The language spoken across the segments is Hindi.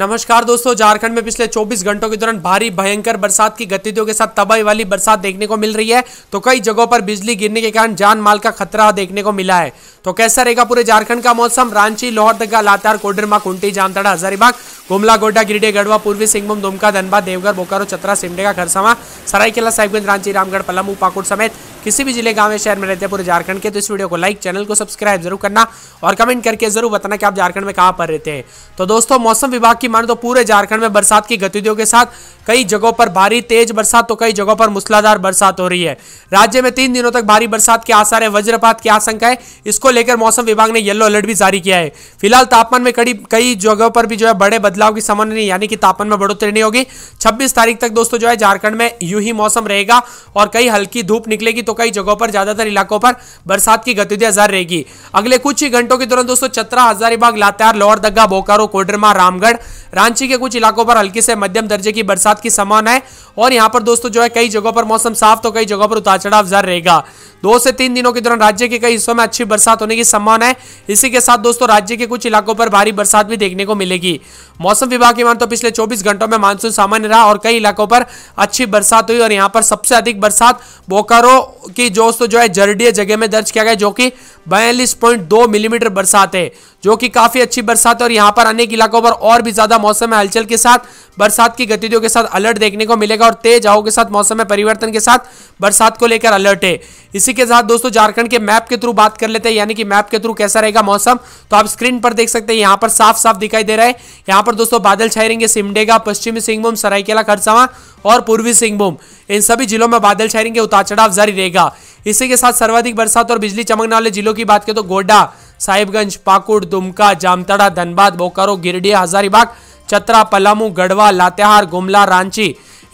नमस्कार दोस्तों झारखंड में पिछले 24 घंटों के दौरान भारी भयंकर बरसात की गतिविधियों के साथ तबाही वाली बरसात देखने को मिल रही है तो कई जगहों पर बिजली गिरने के कारण जान माल का खतरा देखने को मिला है तो कैसा रहेगा पूरे झारखंड का मौसम रांची लोहरदगा लातार कोडरमा कुंटी जामताड़ा हजारीबाग गुमला गोड्डा गिरिडे गढ़वा पूर्वी सिंहभूम दुमका धनबाद देवघर बोकारो चतरा सिमडेगा खरसावा सरायकेला साहिबगंज रांची रामगढ़ पलामू पाकुड़ समेत किसी भी जिले गांव या शहर में रहते हैं पूरे झारखंड के तो इस वीडियो को लाइक चैनल को सब्सक्राइब जरूर करना और कमेंट करके जरूर बताना कि आप झारखंड में कहां पर रहते हैं तो दोस्तों मौसम विभाग की माने तो पूरे झारखंड में बरसात की गतिविधियों के साथ कई जगहों पर भारी तेज बरसात तो कई जगहों पर मूसलाधार बरसात हो रही है राज्य में तीन दिनों तक भारी बरसात के आसार है वज्रपात की आशंका है इसको लेकर मौसम विभाग ने येलो अलर्ट भी जारी किया है फिलहाल तापमान में कड़ी कई जगहों पर भी जो है बड़े बदलाव की समझ नहीं यानी कि तापमान में बढ़ोतरी नहीं होगी छब्बीस तारीख तक दोस्तों जो है झारखंड में यू ही मौसम रहेगा और कई हल्की धूप निकलेगी तो कई जगहों पर ज्यादातर इलाकों पर बरसात की गतिविधियां जारी रहेगी अगले कुछ ही घंटों के दौरान दोस्तों चतरा हजारीबाग लातार दग्गा बोकारो कोडरमा रामगढ़ रांची के कुछ इलाकों पर हल्की से मध्यम दर्जे की बरसात की संभावना है और यहाँ पर दोस्तों जो है कई जगहों पर मौसम साफ तो कई जगहों पर उतार चढ़ाव जारी रहेगा दो से तीन दिनों के दौरान राज्य के कई हिस्सों में अच्छी बरसात होने की संभावना है इसी के साथ दोस्तों राज्य के कुछ इलाकों पर भारी बरसात भी देखने को मिलेगी मौसम विभाग के मान तो पिछले 24 घंटों में मानसून सामान्य रहा और कई इलाकों पर अच्छी बरसात हुई और यहाँ पर सबसे अधिक बरसात बोकारो की जोश तो जो है जरडीय जगह में दर्ज किया गया जो कि बयालीस पॉइंट दो मिलीमीटर बरसात है जो कि काफ़ी अच्छी बरसात है और यहाँ पर अनेक इलाकों पर और भी ज़्यादा मौसम में हलचल के साथ बरसात की गतिविधियों के साथ अलर्ट देखने को मिलेगा और तेज हवाओं के साथ मौसम में परिवर्तन के साथ बरसात को लेकर अलर्ट है इसी के साथ दोस्तों झारखंड के मैप के थ्रू बात कर लेते हैं यानी कि मैप के थ्रू कैसा रहेगा मौसम तो आप स्क्रीन पर देख सकते हैं यहाँ पर साफ साफ दिखाई दे रहा है यहाँ पर दोस्तों बादल छाए रहेंगे सिमडेगा पश्चिमी सिंहभूम सरायकेला खरसावा और पूर्वी सिंहभूम इन सभी जिलों में बादल छाए रहेंगे उतार चढ़ाव जारी रहेगा इसी के साथ सर्वाधिक बरसात और बिजली चमकने वाले जिलों की बात करें तो गोड्डा साहिबगंज पाकुड़ दुमका जामताड़ा धनबाद बोकारो गिरडिया हजारीबाग चतरा पलामू गढ़वा लातेहार गुमला रांची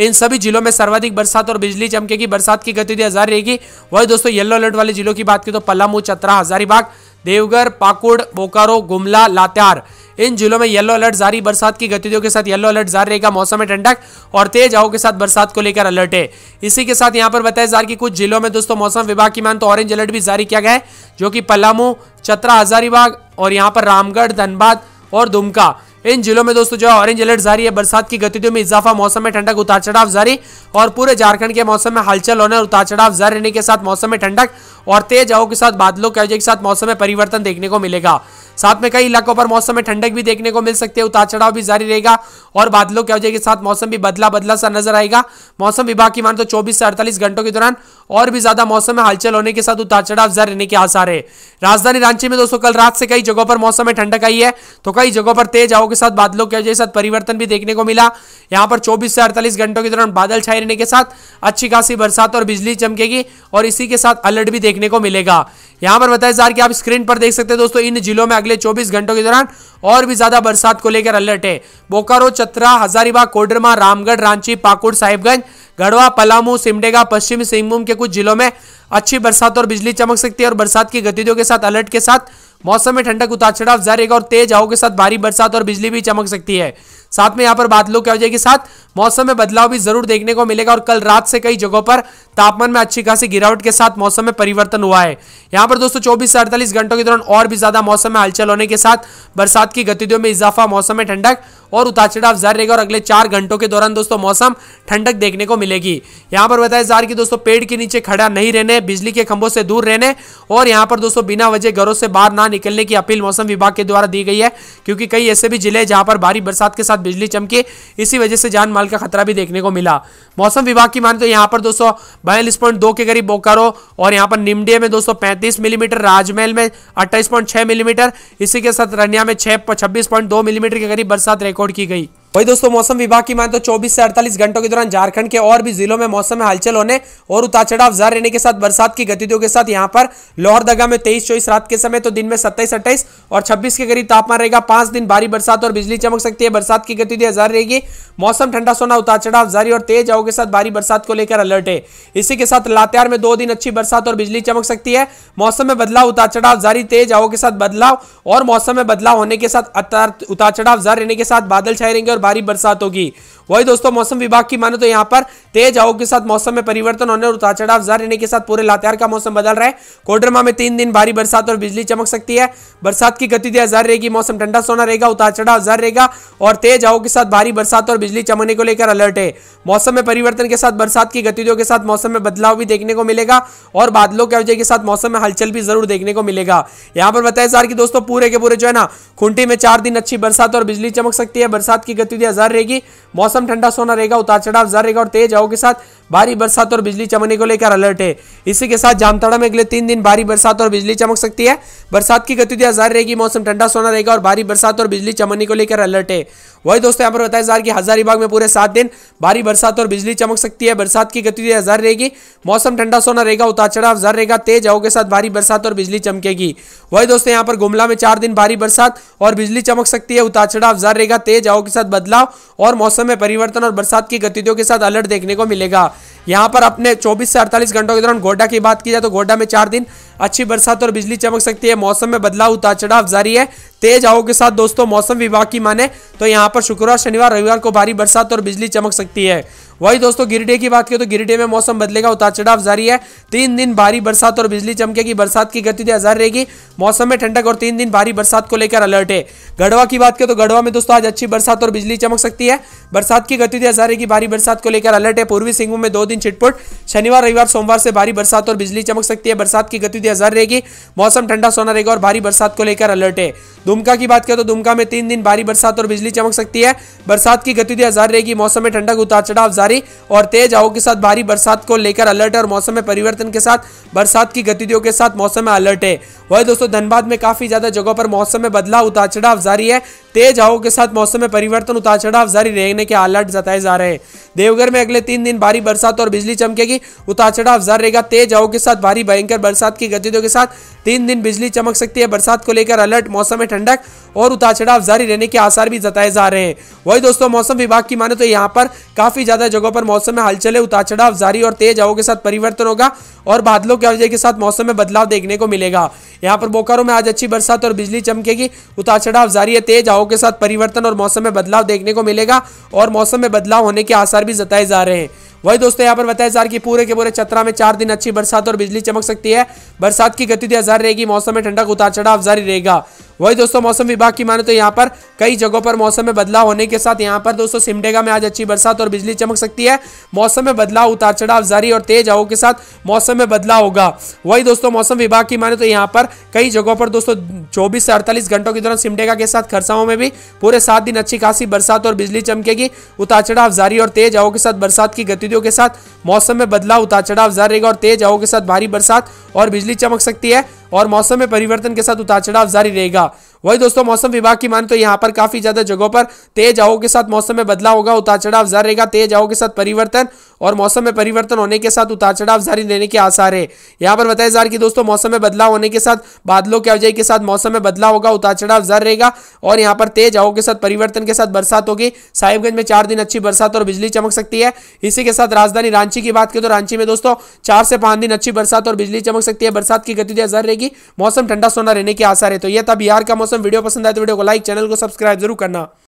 इन सभी जिलों में सर्वाधिक बरसात और बिजली चमके की बरसात की गतिविधि हजार रहेगी वही दोस्तों येलो अलर्ट वाले जिलों की बात करें तो पलामू चतरा हजारीबाग देवघर पाकुड़ बोकारो गुमला लात्यार इन जिलों में येलो अलर्ट जारी बरसात की गतिविधियों के साथ येलो अलर्ट जारी रहेगा मौसम में ठंडक और तेज हवा के साथ बरसात को लेकर अलर्ट है इसी के साथ यहां पर बताया जा रहा कि कुछ जिलों में दोस्तों मौसम विभाग की मान तो ऑरेंज अलर्ट भी जारी किया गया है जो कि पलामू चतरा हजारीबाग और यहाँ पर रामगढ़ धनबाद और दुमका इन जिलों में दोस्तों जो है ऑरेंज अलर्ट जारी है बरसात की गतिविधियों में इजाफा मौसम में ठंडक उतार चढ़ाव जारी और पूरे झारखंड के मौसम में हलचल होने और उतार चढ़ाव जारी रहने के साथ मौसम में ठंडक और तेज हवाओं के साथ बादलों के के साथ मौसम में परिवर्तन देखने को मिलेगा साथ में कई इलाकों पर मौसम में ठंडक भी देखने को मिल सकती है उतार चढ़ाव भी जारी रहेगा और बादलों की वजह के साथ मौसम भी बदला बदला सा नजर आएगा मौसम विभाग की मान तो चौबीस से अड़तालीस घंटों के दौरान और भी ज्यादा मौसम में हलचल होने के साथ उतार चढ़ाव जारी रहने के आसार है राजधानी रांची में दोस्तों कल रात से कई जगहों पर मौसम में ठंडक आई है तो कई जगहों पर तेज हवा के साथ बादलों के वजह के साथ परिवर्तन भी देखने को मिला यहाँ पर चौबीस से अड़तालीस घंटों के दौरान बादल छाए रहने के साथ अच्छी खासी बरसात और बिजली चमकेगी और इसी के साथ अलर्ट भी देखने को मिलेगा यहाँ पर बताया जा रहा कि आप स्क्रीन पर देख सकते हैं दोस्तों इन जिलों में अगले 24 घंटों के दौरान और भी ज्यादा बरसात को लेकर अलर्ट है बोकारो चतरा हजारीबाग कोडरमा रामगढ़ रांची पाकुड़ साहिबगंज गढ़वा पलामू सिमडेगा पश्चिमी सिंहभूम के कुछ जिलों में अच्छी बरसात और बिजली चमक सकती है और बरसात की गतिविधियों के साथ अलर्ट के साथ मौसम में ठंडक उतार चढ़ाव जारी और तेज हाव के साथ भारी बरसात और बिजली भी चमक सकती है साथ में यहाँ पर बादलों क्या हो जाएगी साथ मौसम में बदलाव भी जरूर देखने को मिलेगा और कल रात से कई जगहों पर तापमान में अच्छी खासी गिरावट के साथ मौसम में परिवर्तन हुआ है यहाँ पर दोस्तों चौबीस से अड़तालीस घंटों के दौरान और भी ज्यादा मौसम में हलचल होने के साथ बरसात की गतिविधियों में इजाफा मौसम में ठंडक और उतार चढ़ाव जारी रहेगा और अगले चार घंटों के दौरान दोस्तों मौसम ठंडक देखने को मिलेगी यहाँ पर बताया जा रहा कि दोस्तों पेड़ के नीचे खड़ा नहीं रहने बिजली के खंभों से दूर रहने और यहाँ पर दोस्तों बिना वजह घरों से बाहर ना निकलने की अपील मौसम विभाग के द्वारा दी गई है क्योंकि कई ऐसे भी जिले जहाँ पर भारी बरसात के साथ बिजली चमकी इसी वजह से जान माल का खतरा भी देखने को मिला मौसम विभाग की माने तो यहाँ पर दोस्तों बयालीस के करीब बोकारो और यहाँ पर निमडिया में दोस्तों पैंतीस मिलीमीटर राजमहल में अट्ठाईस मिलीमीटर इसी के साथ रनिया में छह छब्बीस मिलीमीटर के करीब बरसात रिकॉर्ड रिकॉर्ड की गई वही दोस्तों मौसम विभाग की माने तो 24 से 48 घंटों के दौरान झारखंड के और भी जिलों में मौसम में हलचल होने और उतार चढ़ाव जारी रहने के साथ बरसात की गतिविधियों के साथ यहाँ पर लोहरदगा में तेईस चौबीस रात के समय तो दिन में सत्ताईस अट्ठाईस और छब्बीस के करीब तापमान रहेगा पांच दिन भारी बरसात और बिजली चमक सकती है बरसात की गतिविधियां जारी रहेगी मौसम ठंडा सोना उतार चढ़ाव जारी और तेज आओ के साथ भारी बरसात को लेकर अलर्ट है इसी के साथ लातेहार में दो दिन अच्छी बरसात और बिजली चमक सकती है मौसम में बदलाव उतार चढ़ाव जारी तेज आओ के साथ बदलाव और मौसम में बदलाव होने के साथ उतार चढ़ाव जारी रहने के साथ बादल छाए रहेंगे और भारी बरसात होगी वही दोस्तों मौसम विभाग की माने तो यहाँ पर तेज हवाओं के साथ मौसम में परिवर्तन होने और उतार चढ़ाव जारी रहने के साथ पूरे लातेहार का मौसम बदल रहा है कोडरमा में तीन दिन भारी बरसात और बिजली चमक सकती है बरसात की गतिविधियां जारी रहेगी मौसम ठंडा सोना रहेगा उतार चढ़ाव जारी रहेगा और तेज हवाओं के साथ भारी बरसात और बिजली चमकने को लेकर अलर्ट है मौसम में परिवर्तन के साथ बरसात की गतिविधियों के साथ मौसम में बदलाव भी देखने को मिलेगा और बादलों के वजह के साथ मौसम में हलचल भी जरूर देखने को मिलेगा यहाँ पर बताया सर की दोस्तों पूरे के पूरे जो है ना खूंटी में चार दिन अच्छी बरसात और बिजली चमक सकती है बरसात की गति स्थिति आजार रहेगी मौसम ठंडा सोना रहेगा उतार चढ़ाव हजार रहेगा और तेज हवा के साथ भारी बरसात और बिजली चमकने को लेकर अलर्ट है इसी के साथ जामताड़ा में अगले तीन दिन भारी बरसात और बिजली चमक सकती है बरसात की गतिविधियां जारी रहेगी मौसम ठंडा सोना रहेगा और भारी बरसात और बिजली चमकने को लेकर अलर्ट है वही दोस्तों यहाँ पर बताया जा रहा कि हजारीबाग में पूरे सात दिन भारी बरसात और बिजली चमक सकती है बरसात की गतिविधियां जारी रहेगी मौसम ठंडा सोना रहेगा उतार चढ़ाव जारी रहेगा तेज हवा के साथ भारी बरसात और बिजली चमकेगी वही दोस्तों यहाँ पर गुमला में चार दिन भारी बरसात और बिजली चमक सकती है उतार चढ़ाव जारी रहेगा तेज हवा के साथ बदलाव और मौसम में परिवर्तन और बरसात की गतिविधियों के साथ अलर्ट देखने को मिलेगा यहाँ पर अपने 24 से 48 घंटों के दौरान गोड्डा की बात की जाए तो गोड्डा में चार दिन अच्छी बरसात और बिजली चमक सकती है मौसम में बदलाव उतार चढ़ाव जारी है तेज हवाओं के साथ दोस्तों मौसम विभाग की माने तो यहाँ पर शुक्रवार शनिवार रविवार को भारी बरसात और बिजली चमक सकती है वही दोस्तों गिरिडे की बात करें तो गिरिडे में मौसम बदलेगा उतार चढ़ाव जारी है तीन दिन भारी बरसात और बिजली चमकेगी बरसात की गति हजार रहेगी मौसम में ठंडक और तीन दिन भारी बरसात को लेकर अलर्ट है गढ़वा की बात करें तो गढ़वा में दोस्तों आज अच्छी बरसात और बिजली चमक सकती है बरसात की गति हजार रहेगी भारी बरसात को लेकर अलर्ट है पूर्वी सिंहभूम में दो दिन छिटपुट शनिवार रविवार सोमवार से भारी बरसात और बिजली चमक सकती है बरसात की गति हजार रहेगी मौसम ठंडा सोना रहेगा और भारी बरसात को लेकर अलर्ट है दुमका की बात करें तो दुमका में तीन दिन भारी बरसात और बिजली चमक सकती है बरसात की गति जारी रहेगी मौसम में ठंडक उतार चढ़ाव बौछारी और तेज हवाओं के साथ भारी बरसात को लेकर अलर्ट है और मौसम में परिवर्तन के साथ बरसात की गतिविधियों के साथ मौसम में अलर्ट है वही दोस्तों धनबाद में काफी ज्यादा जगहों पर मौसम में बदलाव उतार चढ़ाव जारी है तेज हवाओं के साथ मौसम में परिवर्तन उतार चढ़ाव जारी रहने के अलर्ट जताए जा रहे हैं देवघर में अगले तीन दिन भारी बरसात और बिजली चमकेगी उतार चढ़ाव जारी रहेगा तेज हवाओं के साथ भारी भयंकर बरसात की गतिविधियों के साथ तीन दिन बिजली चमक सकती है बरसात को लेकर अलर्ट मौसम में ठंडक और उतार चढ़ाव जारी रहने के आसार भी जताए जा रहे हैं वही दोस्तों मौसम विभाग की माने तो यहाँ पर काफी ज्यादा जगहों पर मौसम में हलचल है उतार चढ़ाव जारी और तेज हवाओं के साथ परिवर्तन होगा और बादलों की वजह के साथ मौसम में बदलाव देखने को मिलेगा यहाँ पर बोकारो में आज अच्छी बरसात और बिजली चमकेगी उतार चढ़ाव जारी है तेज हवाओं के साथ परिवर्तन और मौसम में बदलाव देखने को मिलेगा और मौसम में बदलाव होने के आसार भी जताए जा रहे हैं वही दोस्तों यहाँ पर बताया जा रहा है कि पूरे के पूरे चतरा में चार दिन अच्छी बरसात और बिजली चमक सकती है बरसात की गतिविधि जारी रहेगी मौसम में ठंडक उतार चढ़ाव जारी रहेगा वही दोस्तों मौसम विभाग की माने तो यहाँ पर कई जगहों पर मौसम में बदलाव होने के साथ यहाँ पर दोस्तों सिमडेगा में आज अच्छी बरसात और बिजली चमक सकती है मौसम में बदलाव उतार चढ़ाव जारी और तेज हवाओं के साथ मौसम में बदलाव होगा वही दोस्तों मौसम विभाग की माने तो यहाँ पर कई जगहों पर दोस्तों चौबीस से अड़तालीस घंटों के दौरान सिमडेगा के साथ खरसाओं में भी पूरे सात दिन अच्छी खासी बरसात और बिजली चमकेगी उतार चढ़ाव जारी और तेज हवाओं के साथ बरसात की गतिविधि वीडियो के साथ मौसम में बदलाव उतार चढ़ाव जारी और तेज हवाओं के साथ भारी बरसात और बिजली चमक सकती है और मौसम में परिवर्तन के साथ उतार चढ़ाव जारी रहेगा वही दोस्तों मौसम विभाग की मान तो यहाँ पर काफी ज्यादा जगहों पर तेज हवाओं के साथ मौसम में बदलाव होगा उतार चढ़ाव जारी रहेगा तेज हवाओं के साथ परिवर्तन और मौसम में परिवर्तन होने के साथ उतार चढ़ाव जारी रहने के आसार है यहाँ पर बताया जा रहा कि दोस्तों मौसम में बदलाव होने के साथ बादलों की अवजय के साथ मौसम में बदलाव होगा उतार चढ़ाव जारी रहेगा और यहाँ पर तेज हवाओं के साथ परिवर्तन के साथ बरसात होगी साहिबगंज में चार दिन अच्छी बरसात और बिजली चमक सकती है इसी के साथ राजधानी रांची की बात करें तो रांची में दोस्तों चार से पांच दिन अच्छी बरसात और बिजली चमक सकती है बरसात की गतिविधियां जारी रहेगी मौसम ठंडा सोना रहने के आसार है तो यह था बिहार का मौसम ऑसम वीडियो पसंद आए तो वीडियो को लाइक चैनल को सब्सक्राइब जरूर करना